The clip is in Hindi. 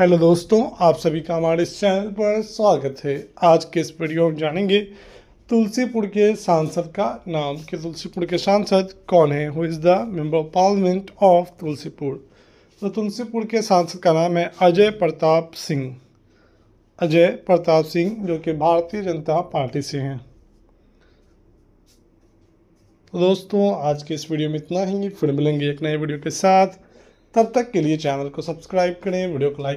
हेलो दोस्तों आप सभी का हमारे इस चैनल पर स्वागत है आज के इस वीडियो में जानेंगे तुलसीपुर के सांसद का नाम कि तुलसीपुर के सांसद कौन है who is the member of parliament of Tulsipur तो तुलसीपुर के सांसद का नाम है अजय प्रताप सिंह अजय प्रताप सिंह जो कि भारतीय जनता पार्टी से हैं तो दोस्तों आज के इस वीडियो में इतना ही फिर मिलेंगे एक नए वीडियो के साथ तब तक के लिए चैनल को सब्सक्राइब करें वीडियो को लाइक